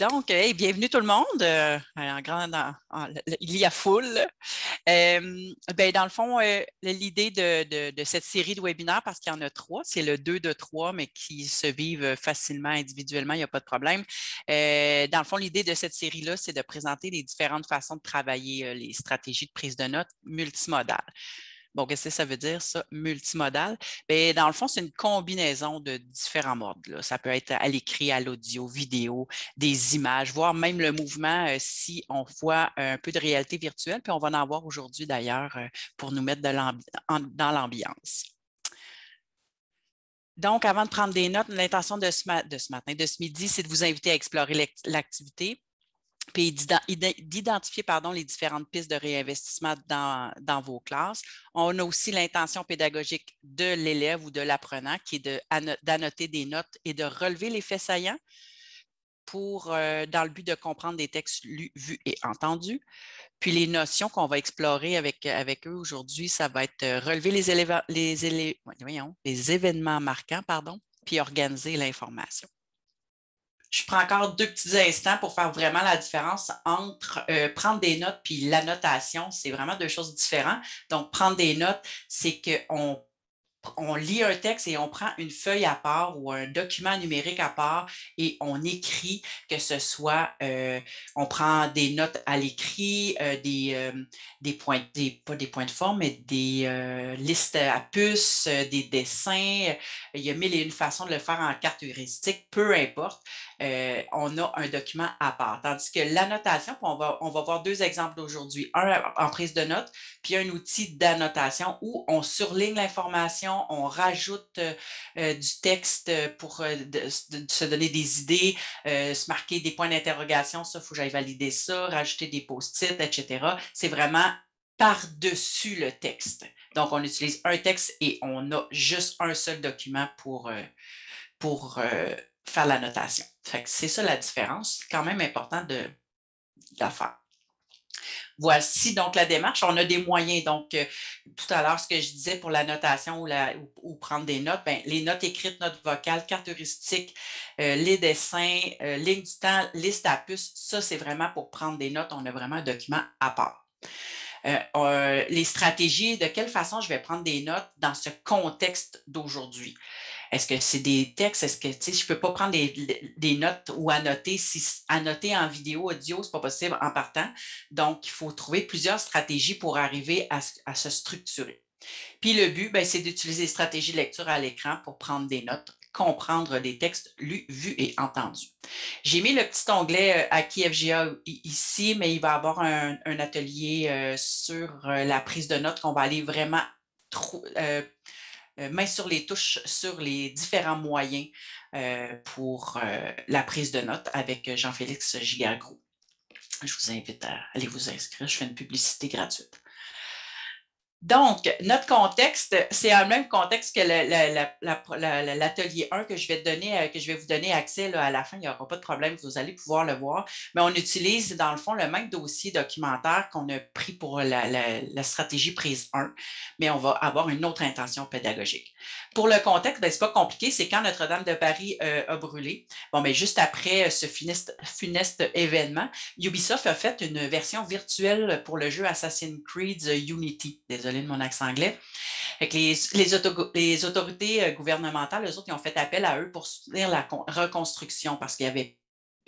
Donc, euh, bienvenue tout le monde. Euh, il y a foule. Euh, ben, dans le fond, l'idée de, cette série de webinaires, parce qu'il y en a trois, c'est le 2 de 3, mais qui se vivent facilement individuellement, il n'y a pas de problème. dans le fond, l'idée de cette série-là, c'est de présenter les différentes façons de travailler les stratégies de prise de notes multimodales. Bon, qu'est-ce que ça veut dire, ça, multimodal? Ben, dans le fond, c'est une combinaison de différents modes. Ça peut être à l'écrit, à l'audio, vidéo, des images, voire même le mouvement euh, si on voit un peu de réalité virtuelle, puis on va en avoir aujourd'hui d'ailleurs euh, pour nous mettre dans l'ambiance. Donc, avant de prendre des notes, l'intention de, de ce matin, de ce midi, c'est de vous inviter à explorer l'activité puis d'identifier pardon, les différentes pistes de réinvestissement dans, vos classes. On a aussi l'intention pédagogique de l'élève ou de l'apprenant qui est d'annoter des notes et de relever les faits saillants pour, euh, dans le but de comprendre des textes lus, vus et entendus. Puis les notions qu'on va explorer avec, eux aujourd'hui, ça va être euh, relever les, les événements marquants, pardon, puis organiser l'information je prends encore deux petits instants pour faire vraiment la différence entre euh, prendre des notes puis la notation. C'est vraiment deux choses différentes. Donc, prendre des notes, c'est qu'on on lit un texte et on prend une feuille à part ou un document numérique à part et on écrit, que ce soit, euh, on prend des notes à l'écrit, euh, des, des points, des, pas des points de forme, mais des listes à puces, des dessins. Il y a mille et une façons de le faire en carte heuristique, peu importe. Euh, on a un document à part. Tandis que l'annotation, on va, on va voir deux exemples aujourd'hui, un en prise de notes, puis un outil d'annotation où on surligne l'information, on rajoute euh, euh, du texte pour se donner des idées, se marquer des points d'interrogation, ça, il faut que j'aille valider ça, rajouter des post-it, etc. C'est vraiment par-dessus le texte. Donc, on utilise un texte et on a juste un seul document pour, pour faire la notation. C'est ça la différence, quand même important de, la faire. Voici donc la démarche. On a des moyens. Donc, euh, tout à l'heure, ce que je disais pour la notation ou, prendre des notes, ben, les notes écrites, notes vocales, cartes heuristiques, euh, les dessins, ligne euh, lignes du temps, listes à puce, ça, c'est vraiment pour prendre des notes. On a vraiment un document à part. les stratégies, de quelle façon je vais prendre des notes dans ce contexte d'aujourd'hui. Est-ce que c'est des textes? Est-ce que je ne peux pas prendre des notes ou annoter? Si, annoter en vidéo, audio, ce n'est pas possible en partant. Donc, il faut trouver plusieurs stratégies pour arriver à, se structurer. Puis le but, ben, c'est d'utiliser les stratégies de lecture à l'écran pour prendre des notes comprendre des textes lus, vus et entendus. J'ai mis le petit onglet acquis euh, FGA ici, mais il va y avoir un, atelier euh, sur euh, la prise de notes qu'on va aller vraiment euh, main sur les touches sur les différents moyens euh, pour euh, la prise de notes avec Jean-Félix Gigargro. Je vous invite à aller vous inscrire. Je fais une publicité gratuite. Donc, notre contexte, c'est le même contexte que l'atelier 1 que je vais donner, euh, que je vais vous donner accès à la fin. Il n'y aura pas de problème, vous allez pouvoir le voir. Mais on utilise, dans le fond, le même dossier documentaire qu'on a pris pour la, stratégie prise 1, mais on va avoir une autre intention pédagogique. Pour le contexte, ben, ce n'est pas compliqué, c'est quand Notre-Dame de Paris euh, a brûlé. Bon, mais ben, juste après euh, ce funeste, événement, Ubisoft a fait une version virtuelle pour le jeu Assassin's Creed Unity de mon accent anglais. les, autorités euh, gouvernementales, eux autres, ils ont fait appel à eux pour soutenir la reconstruction parce qu'il y avait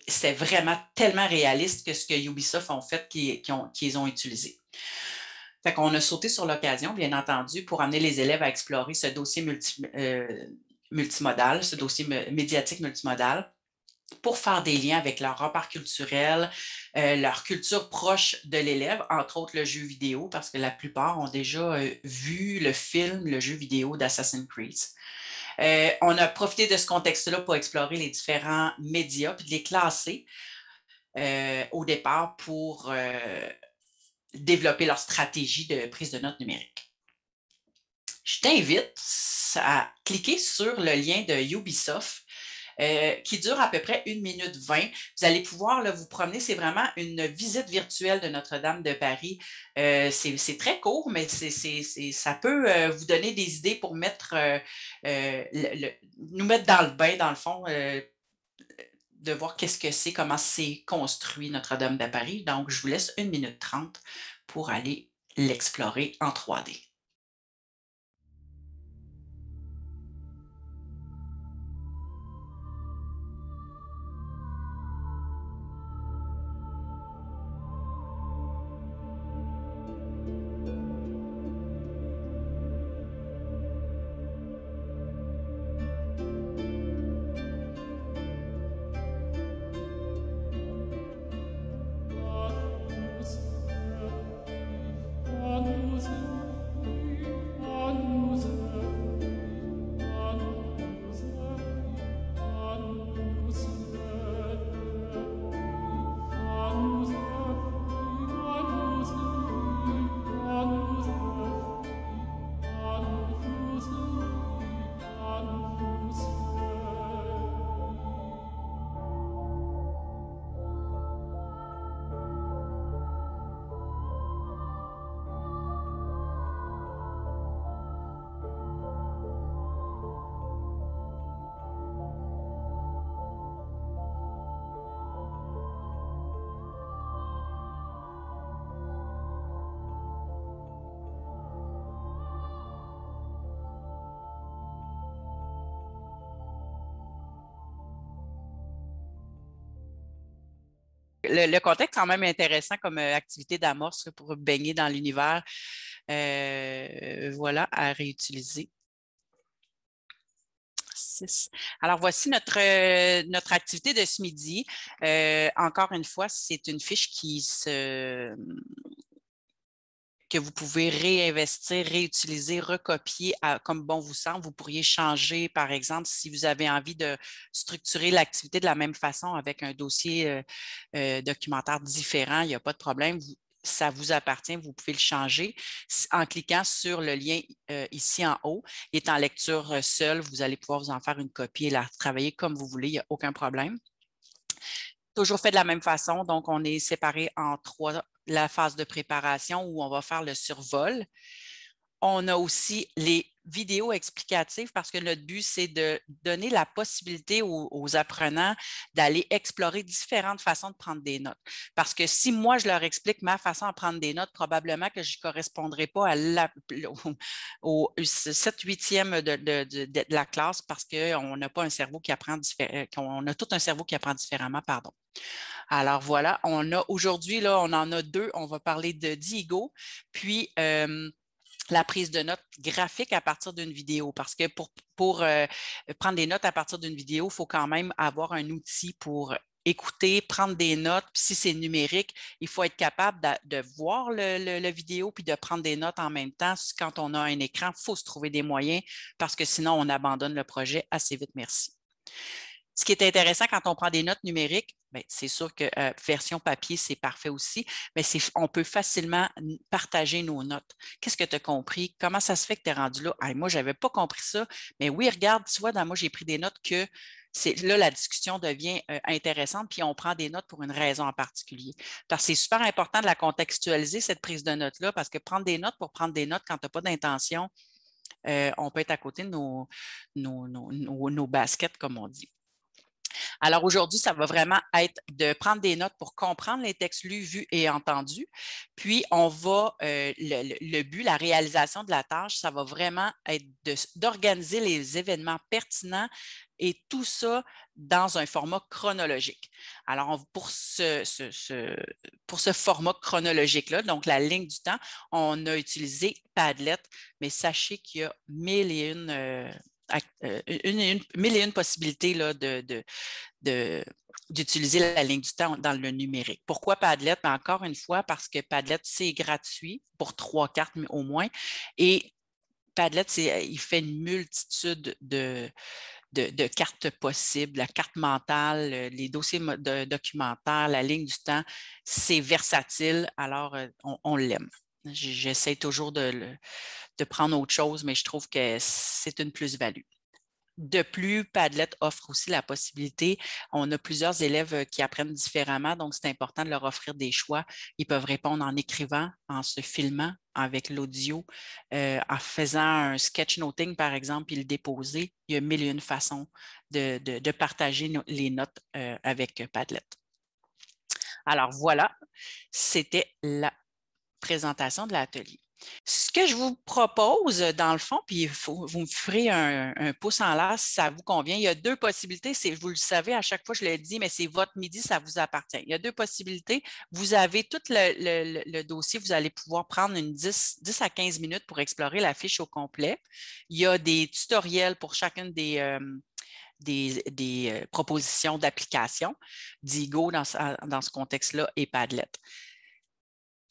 c'est vraiment tellement réaliste que ce que Ubisoft ont fait qu'ils ont, utilisé. On qu'on a sauté sur l'occasion, bien entendu, pour amener les élèves à explorer ce dossier euh, multimodal, ce dossier médiatique multimodal pour faire des liens avec leur rapport culturel, euh, leur culture proche de l'élève, entre autres le jeu vidéo, parce que la plupart ont déjà euh, vu le film, le jeu vidéo d'Assassin's Creed. Euh, on a profité de ce contexte-là pour explorer les différents médias, puis de les classer au départ pour développer leur stratégie de prise de notes numérique. Je t'invite à cliquer sur le lien de Ubisoft euh, qui dure à peu près 1 minute 20. Vous allez pouvoir là, vous promener. C'est vraiment une visite virtuelle de Notre-Dame de Paris. Euh, c'est très court, mais c'est ça peut euh, vous donner des idées pour mettre, nous mettre dans le bain, dans le fond de voir qu'est-ce que c'est, comment c'est construit Notre-Dame de Paris. Donc, je vous laisse 1 minute 30 pour aller l'explorer en 3D. le, contexte contexte quand même intéressant comme euh, activité d'amorce pour baigner dans l'univers. Euh, voilà, à réutiliser. Alors, voici notre, euh, notre activité de ce midi. encore une fois, c'est une fiche qui se, que vous pouvez réinvestir, réutiliser, recopier comme bon vous semble. Vous pourriez changer, par exemple, si vous avez envie de structurer l'activité de la même façon avec un dossier euh, euh, documentaire différent, il n'y a pas de problème. ça vous appartient, vous pouvez le changer en cliquant sur le lien euh, ici en haut. Il est en lecture seule, vous allez pouvoir vous en faire une copie et la travailler comme vous voulez, il n'y a aucun problème. Toujours fait de la même façon, donc on est séparé en trois la phase de préparation où on va faire le survol. On a aussi les vidéos explicatives parce que notre but, c'est de donner la possibilité aux, apprenants d'aller explorer différentes façons de prendre des notes. Parce que si moi, je leur explique ma façon de prendre des notes, probablement que je ne correspondrai pas à la, au, 7-8e de, la classe parce qu'on n'a pas un cerveau qui apprend, euh, qu'on a tout un cerveau qui apprend différemment, pardon. Alors voilà, on a aujourd'hui, là, on en a deux. On va parler de Diego, puis la prise de notes graphique à partir d'une vidéo, parce que pour, pour euh, prendre des notes à partir d'une vidéo, il faut quand même avoir un outil pour écouter, prendre des notes. si c'est numérique, il faut être capable de, voir le, vidéo puis de prendre des notes en même temps. Quand on a un écran, il faut se trouver des moyens parce que sinon, on abandonne le projet assez vite. Merci. Ce qui est intéressant quand on prend des notes numériques, ben, c'est sûr que euh, version papier, c'est parfait aussi, mais on peut facilement partager nos notes. Qu'est-ce que tu as compris? Comment ça se fait que tu es rendu là? moi, je n'avais pas compris ça, mais oui, regarde, tu vois, dans moi, j'ai pris des notes que là, la discussion devient euh, intéressante, puis on prend des notes pour une raison en particulier. Parce que c'est super important de la contextualiser, cette prise de notes-là, parce que prendre des notes pour prendre des notes quand tu n'as pas d'intention, euh, on peut être à côté de nos baskets, comme on dit. Alors aujourd'hui, ça va vraiment être de prendre des notes pour comprendre les textes lus, vus et entendus. Puis on va, euh, le, but, la réalisation de la tâche, ça va vraiment être d'organiser les événements pertinents et tout ça dans un format chronologique. Alors, pour, ce, pour ce format chronologique-là, donc la ligne du temps, on a utilisé Padlet, mais sachez qu'il y a mille et une... Euh, euh, possibilités là, de, d'utiliser la ligne du temps dans le numérique. Pourquoi Padlet? Ben, encore une fois, parce que Padlet, c'est gratuit pour trois cartes au moins. Et Padlet, il fait une multitude de, cartes possibles, la carte mentale, euh, les dossiers documentaires, la ligne du temps. C'est versatile, alors euh, on, l'aime. J'essaie toujours de, de prendre autre chose, mais je trouve que c'est une plus-value. De plus, Padlet offre aussi la possibilité, on a plusieurs élèves euh, qui apprennent différemment, donc c'est important de leur offrir des choix. Ils peuvent répondre en écrivant, en se filmant avec l'audio, euh, en faisant un sketch noting, par exemple, puis le déposer. Il y a mille et une façons de, partager les notes euh, avec Padlet. Alors voilà, c'était la présentation de l'atelier. Ce que je vous propose, euh, dans le fond, puis vous, me ferez un, pouce en l'air si ça vous convient, il y a deux possibilités. vous le savez, à chaque fois, je le dis, mais c'est votre midi, ça vous appartient. Il y a deux possibilités. Vous avez tout le, dossier, vous allez pouvoir prendre une 10, à 15 minutes pour explorer la fiche au complet. Il y a des tutoriels pour chacune des. Euh, euh, propositions d'application, Digo dans ce contexte-là et Padlet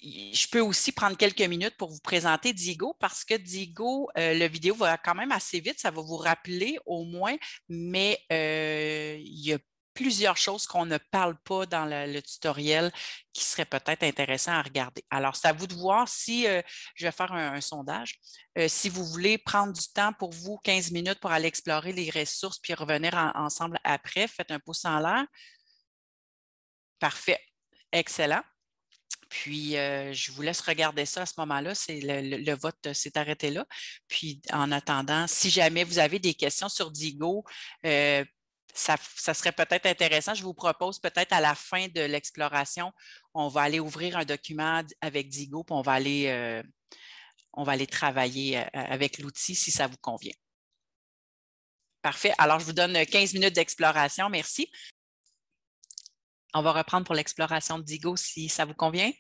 je peux aussi prendre quelques minutes pour vous présenter Diego parce que Diego, euh, le vidéo va quand même assez vite, ça va vous rappeler au moins, mais euh, il y a plusieurs choses qu'on ne parle pas dans le, tutoriel qui seraient peut-être intéressantes à regarder. Alors, c'est à vous de voir si euh, je vais faire un, sondage. Euh, si vous voulez prendre du temps pour vous, 15 minutes pour aller explorer les ressources puis revenir ensemble après, faites un pouce en l'air. Parfait. Excellent. Puis, je vous laisse regarder ça à ce moment-là. Le, vote s'est arrêté là. Puis, en attendant, si jamais vous avez des questions sur Digo, ça, serait peut-être intéressant. Je vous propose peut-être à la fin de l'exploration, on va aller ouvrir un document avec Digo, puis on va aller, on va aller travailler avec l'outil si ça vous convient. Parfait. Alors, je vous donne 15 minutes d'exploration. Merci on va reprendre pour l'exploration de d'Igo si ça vous convient.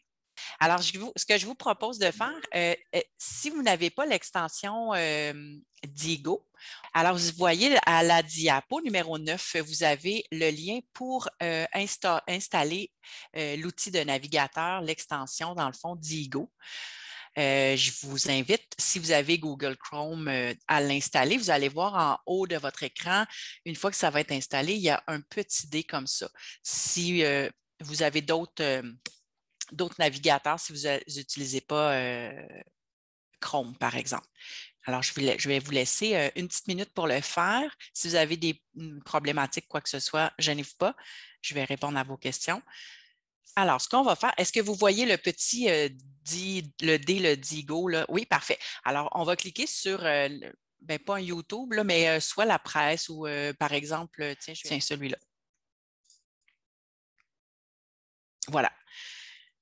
Alors, ce que je vous propose de faire, euh, euh, si vous n'avez pas l'extension euh, alors vous voyez à la diapo numéro 9, vous avez le lien pour euh, installer l'outil de navigateur, l'extension dans le fond d'Igo. Euh, je vous invite, si vous avez Google Chrome, euh, à l'installer. Vous allez voir en haut de votre écran, une fois que ça va être installé, il y a un petit dé comme ça. Si euh, vous avez d'autres navigateurs, si vous n'utilisez pas Chrome, par exemple. Alors, je, vais vous laisser une petite minute pour le faire. Si vous avez des mm, problématiques, quoi que ce soit, gênez-vous pas. Je vais répondre à vos questions. Alors, ce qu'on va faire, est-ce que vous voyez le petit euh, le D, le Digo? Oui, parfait. Alors, on va cliquer sur, euh, ben, pas YouTube, mais euh, soit la presse ou, par exemple, tiens, celui-là. Voilà.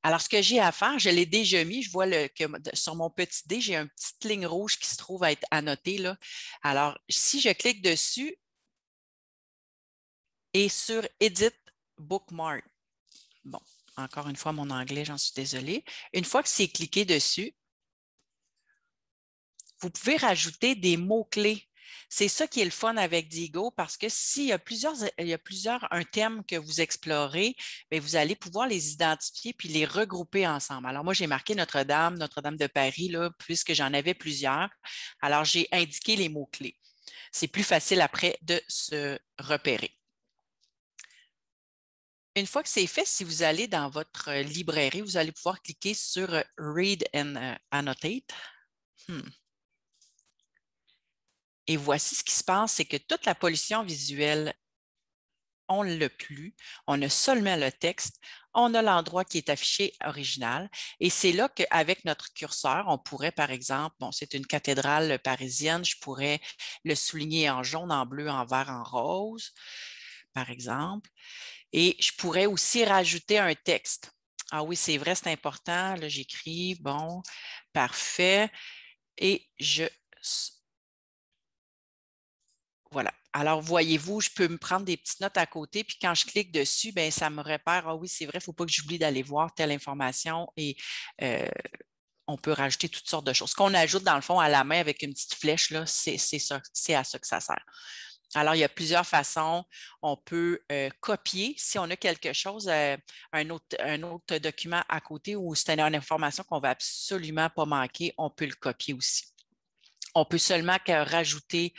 Alors, ce que j'ai à faire, je l'ai déjà mis. Je vois que sur mon petit D, j'ai une petite ligne rouge qui se trouve à être annotée. Là. Alors, si je clique dessus et sur Edit Bookmark, bon, encore une fois, mon anglais, j'en suis désolée. Une fois que c'est cliqué dessus, vous pouvez rajouter des mots-clés. C'est ça qui est le fun avec Digo parce que s'il y a plusieurs, il a plusieurs, un thème que vous explorez, ben, vous allez pouvoir les identifier puis les regrouper ensemble. Alors, moi, j'ai marqué Notre-Dame, Notre-Dame de Paris, là, puisque j'en avais plusieurs. Alors, j'ai indiqué les mots-clés. C'est plus facile après de se repérer. Une fois que c'est fait, si vous allez dans votre librairie, vous allez pouvoir cliquer sur Read and Annotate. Hmm. Et voici ce qui se passe, c'est que toute la pollution visuelle, on ne l'a plus. On a seulement le texte. On a l'endroit qui est affiché original. Et c'est là qu'avec notre curseur, on pourrait, par exemple, bon, c'est une cathédrale parisienne, je pourrais le souligner en jaune, en bleu, en vert, en rose, par exemple. Et je pourrais aussi rajouter un texte. Ah oui, c'est vrai, c'est important. Là, j'écris, bon, parfait. Et je... Voilà. Alors, voyez-vous, je peux me prendre des petites notes à côté, puis quand je clique dessus, ben, ça me repère, ah oui, c'est vrai, il ne faut pas que j'oublie d'aller voir telle information et euh, on peut rajouter toutes sortes de choses. Ce qu'on ajoute, dans le fond, à la main avec une petite flèche, là, c'est, c'est à ça que ça sert. Alors, il y a plusieurs façons. On peut euh, copier si on a quelque chose, euh, un, autre, document à côté ou c'est une information qu'on ne va absolument pas manquer, on peut le copier aussi. On peut seulement rajouter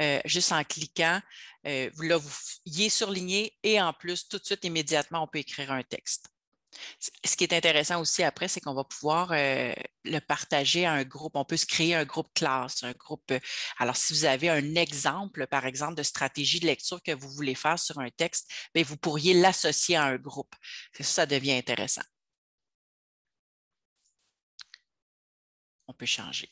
euh, juste en cliquant. là, vous y est surligné et en plus, tout de suite, immédiatement, on peut écrire un texte. Ce qui est intéressant aussi après, c'est qu'on va pouvoir euh, le partager à un groupe. On peut se créer un groupe classe, un groupe. Euh, alors, si vous avez un exemple, par exemple, de stratégie de lecture que vous voulez faire sur un texte, ben, vous pourriez l'associer à un groupe. ça devient intéressant. On peut changer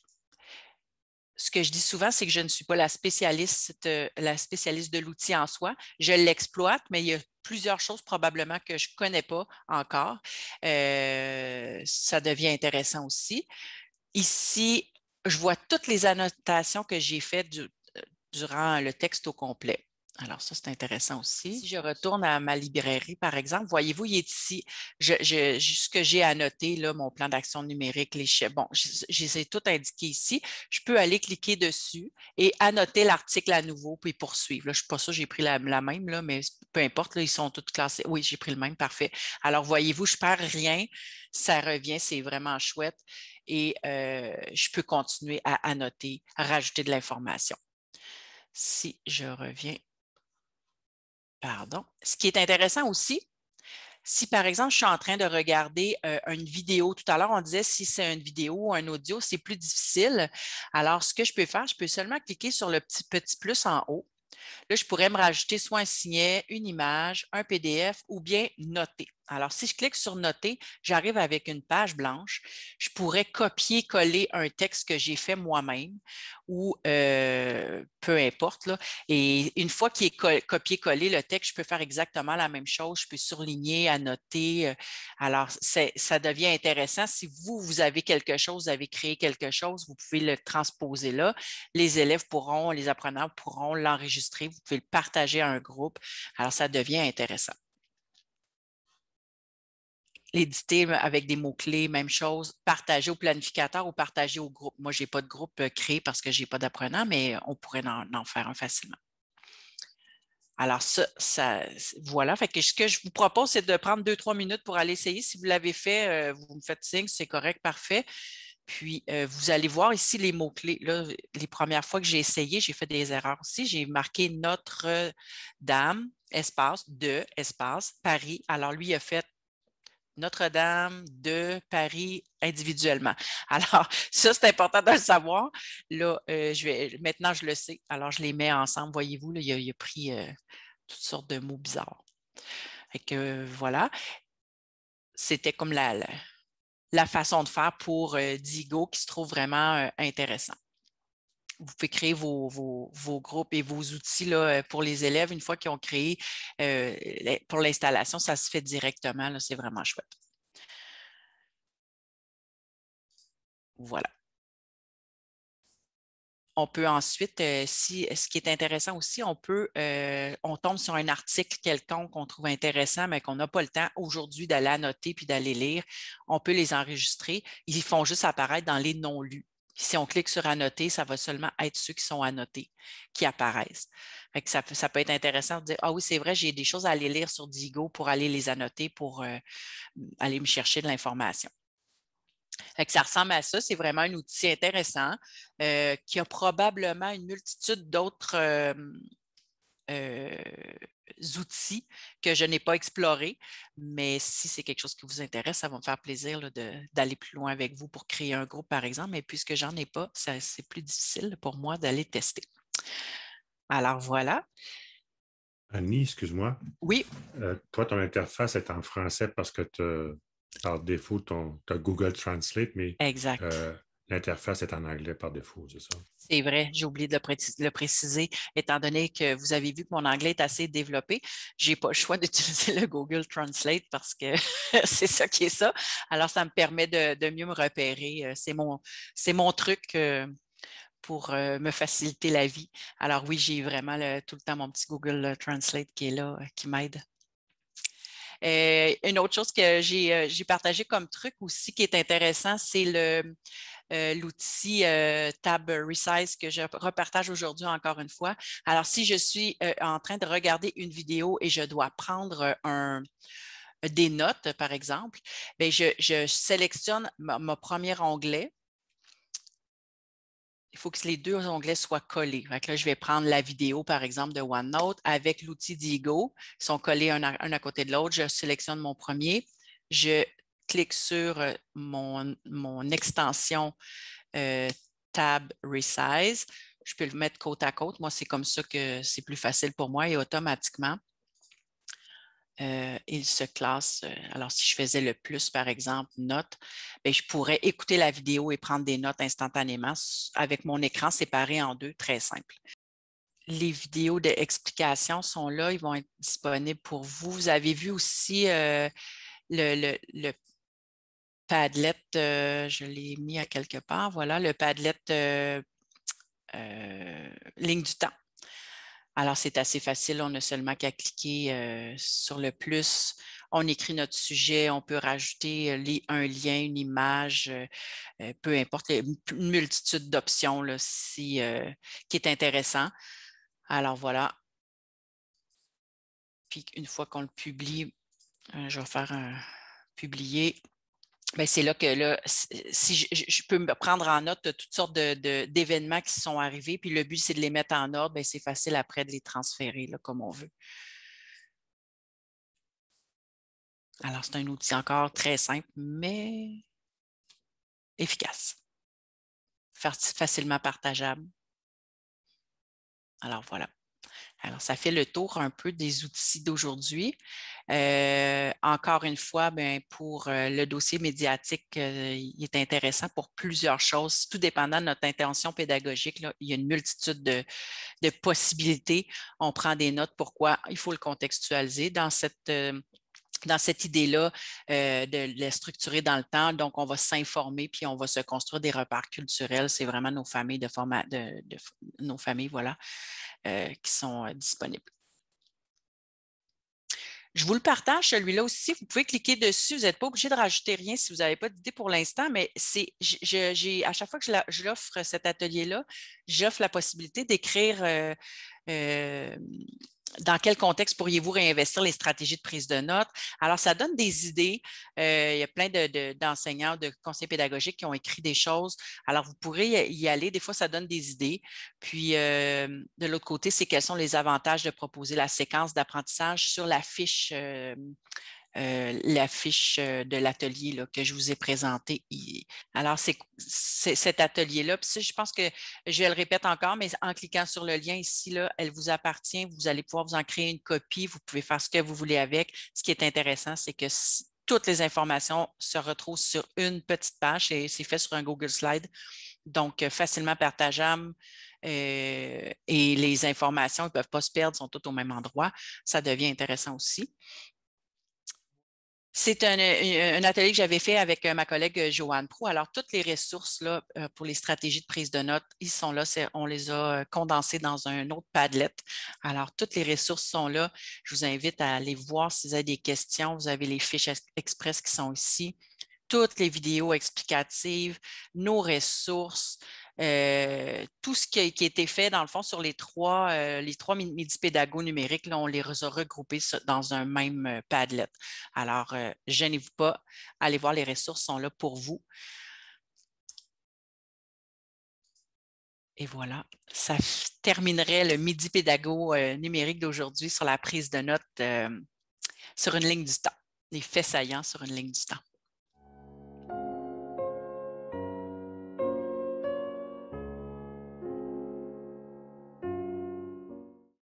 ce que je dis souvent, c'est que je ne suis pas euh, la spécialiste, de l'outil en soi. Je l'exploite, mais il y a plusieurs choses probablement que je ne connais pas encore. Euh, ça devient intéressant aussi. Ici, je vois toutes les annotations que j'ai faites euh, durant le texte au complet. Alors, ça, c'est intéressant aussi. Si je retourne à ma librairie, par exemple, voyez-vous, il est ici. Je, ce que j'ai annoté là, mon plan d'action numérique, les chefs, bon, j'ai tout indiqué ici. Je peux aller cliquer dessus et annoter l'article à nouveau, puis poursuivre. Là, je ne suis pas sûre, j'ai pris la, même, là, mais peu importe, là, ils sont tous classés. Oui, j'ai pris le même, parfait. Alors, voyez-vous, je ne perds rien. Ça revient, c'est vraiment chouette. Et euh, je peux continuer à annoter, à rajouter de l'information. Si je reviens Pardon. Ce qui est intéressant aussi, si par exemple, je suis en train de regarder euh, une vidéo, tout à l'heure, on disait si c'est une vidéo ou un audio, c'est plus difficile. Alors, ce que je peux faire, je peux seulement cliquer sur le petit, petit plus en haut. Là, je pourrais me rajouter soit un signet, une image, un PDF ou bien noter. Alors, si je clique sur Noter, j'arrive avec une page blanche. Je pourrais copier-coller un texte que j'ai fait moi-même ou euh, peu importe. Et une fois qu'il est copié-collé, le texte, je peux faire exactement la même chose. Je peux surligner, annoter. Euh. Alors, ça devient intéressant. Si vous, vous avez quelque chose, vous avez créé quelque chose, vous pouvez le transposer là. Les élèves pourront, les apprenants pourront l'enregistrer. Vous pouvez le partager à un groupe. Alors, ça devient intéressant l'éditer avec des mots-clés, même chose, partager au planificateur ou partager au groupe. Moi, je n'ai pas de groupe euh, créé parce que je n'ai pas d'apprenant, mais on pourrait en, faire un facilement. Alors, ça, voilà. Fait ce que je vous propose, c'est de prendre deux, trois minutes pour aller essayer. Si vous l'avez fait, euh, vous me faites signe, c'est correct, parfait. Puis, euh, vous allez voir ici les mots-clés. Les premières fois que j'ai essayé, j'ai fait des erreurs aussi. J'ai marqué Notre-Dame, espace, de, espace, Paris. Alors, lui, il a fait notre-Dame, de Paris individuellement. Alors, ça, c'est important de le savoir. Là, euh, je vais, maintenant, je le sais. Alors, je les mets ensemble. Voyez-vous, il, il, a pris euh, toutes sortes de mots bizarres. Fait que, voilà. C'était comme la, la, la, façon de faire pour euh, Digo qui se trouve vraiment intéressant vous pouvez créer vos, groupes et vos outils euh, pour les élèves. Une fois qu'ils ont créé euh, pour l'installation, ça se fait directement. C'est vraiment chouette. Voilà. On peut ensuite, euh, si ce qui est intéressant aussi, on peut, on tombe sur un article quelconque qu'on trouve intéressant, mais qu'on n'a pas le temps aujourd'hui d'aller annoter puis d'aller lire. On peut les enregistrer. Ils font juste apparaître dans les non-lus si on clique sur annoter, ça va seulement être ceux qui sont annotés qui apparaissent. ça, peut, ça, peut être intéressant de dire Ah oui, c'est vrai, j'ai des choses à aller lire sur Digo pour aller les annoter, pour euh, aller me chercher de l'information. Ça ressemble à ça, c'est vraiment un outil intéressant euh, qui a probablement une multitude d'autres euh, outils que je n'ai pas explorés. Mais si c'est quelque chose qui vous intéresse, ça va me faire plaisir d'aller plus loin avec vous pour créer un groupe, par exemple. Mais puisque j'en ai pas, c'est plus difficile pour moi d'aller tester. Alors voilà. Annie, excuse-moi. Oui. Euh, toi, ton interface est en français parce que par défaut, tu as Google Translate, mais exact. Euh, L'interface est en anglais par défaut, c'est ça? C'est vrai, j'ai oublié de le, préciser, étant donné que vous avez vu que mon anglais est assez développé, je n'ai pas le choix d'utiliser le Google Translate parce que c'est ça qui est ça. Alors, ça me permet de, mieux me repérer. Euh, c'est mon, truc euh, pour euh, me faciliter la vie. Alors oui, j'ai vraiment tout le temps mon petit Google Translate qui est là, qui m'aide. Euh, une autre chose que euh, j'ai, partagé comme truc aussi qui est intéressant, c'est euh, l'outil Tab Resize que je repartage aujourd'hui encore une fois. Alors, si je suis en train de regarder une vidéo et je dois prendre des notes, par exemple, ben, je, sélectionne mon premier onglet il faut que les deux onglets soient collés. là, je vais prendre la vidéo, par exemple, de OneNote avec l'outil Digo. Ils sont collés un à, côté de l'autre. Je sélectionne mon premier. Je clique sur euh, mon, extension euh, Tab Resize. Je peux le mettre côte à côte. Moi, c'est comme ça que c'est plus facile pour moi et automatiquement, euh, il se classe. Euh, alors, si je faisais le plus, par exemple, notes, ben, je pourrais écouter la vidéo et prendre des notes instantanément avec mon écran séparé en deux, très simple. Les vidéos d'explication sont là, ils vont être disponibles pour vous. Vous avez vu aussi euh, le, Padlet, je l'ai mis à quelque part, voilà, le Padlet ligne du temps alors, c'est assez facile, on n'a seulement qu'à cliquer euh, sur le plus. On écrit notre sujet, on peut rajouter euh, un lien, une image, euh, peu importe, une multitude d'options qui est intéressant. Alors voilà. Puis une fois qu'on le publie, je vais faire un publier. Ben, c'est là que là, si je, peux me prendre en note toutes sortes d'événements de, d'événements qui sont arrivés, puis le but, c'est de les mettre en ordre, ben, c'est facile après de les transférer là, comme on veut. Alors, c'est un outil encore très simple, mais efficace. Facilement partageable. Alors, voilà. Alors, ça fait le tour un peu des outils d'aujourd'hui. Euh, encore une fois, ben, pour euh, le dossier médiatique, euh, il est intéressant pour plusieurs choses. Tout dépendant de notre intention pédagogique, il y a une multitude de, possibilités. On prend des notes. Pourquoi? Il faut le contextualiser. Dans cette dans cette idée-là euh, de les structurer dans le temps. Donc, on va s'informer puis on va se construire des repères culturels. C'est vraiment nos familles de format, de, nos familles, voilà, euh, qui sont euh, disponibles. Je vous le partage, celui-là aussi. Vous pouvez cliquer dessus. Vous n'êtes pas obligé de rajouter rien si vous n'avez pas d'idée pour l'instant, mais c'est, à chaque fois que je l'offre cet atelier-là, j'offre la possibilité d'écrire dans quel contexte pourriez-vous réinvestir les stratégies de prise de notes? Alors, ça donne des idées. Euh, il y a plein d'enseignants, de, conseillers conseils pédagogiques qui ont écrit des choses. Alors, vous pourrez y aller. Des fois, ça donne des idées. Puis, euh, de l'autre côté, c'est quels sont les avantages de proposer la séquence d'apprentissage sur la fiche euh, la euh, l'affiche euh, de l'atelier que je vous ai présenté. Alors, c'est cet atelier-là. je pense que je le répète encore, mais en cliquant sur le lien ici, là, elle vous appartient. Vous allez pouvoir vous en créer une copie. Vous pouvez faire ce que vous voulez avec. Ce qui est intéressant, c'est que toutes les informations se retrouvent sur une petite page et c'est fait sur un Google Slide. Donc, euh, facilement partageable et les informations ne peuvent pas se perdre, sont toutes au même endroit. Ça devient intéressant aussi. C'est euh, un, atelier que j'avais fait avec euh, ma collègue euh, Joanne Prou. Alors, toutes les ressources là, pour les stratégies de prise de notes, ils sont là. On les a condensées dans un autre Padlet. Alors, toutes les ressources sont là. Je vous invite à aller voir si vous avez des questions. Vous avez les fiches express qui sont ici. Toutes les vidéos explicatives, nos ressources, euh, tout ce qui a, été fait, dans le fond, sur les trois, euh, les trois pédago numériques, on les a regroupés dans un même euh, Padlet. Alors, gênez-vous pas, allez voir, les ressources sont là pour vous. Et voilà, ça terminerait le midi pédago numérique d'aujourd'hui sur la prise de notes sur une ligne du temps, les faits saillants sur une ligne du temps.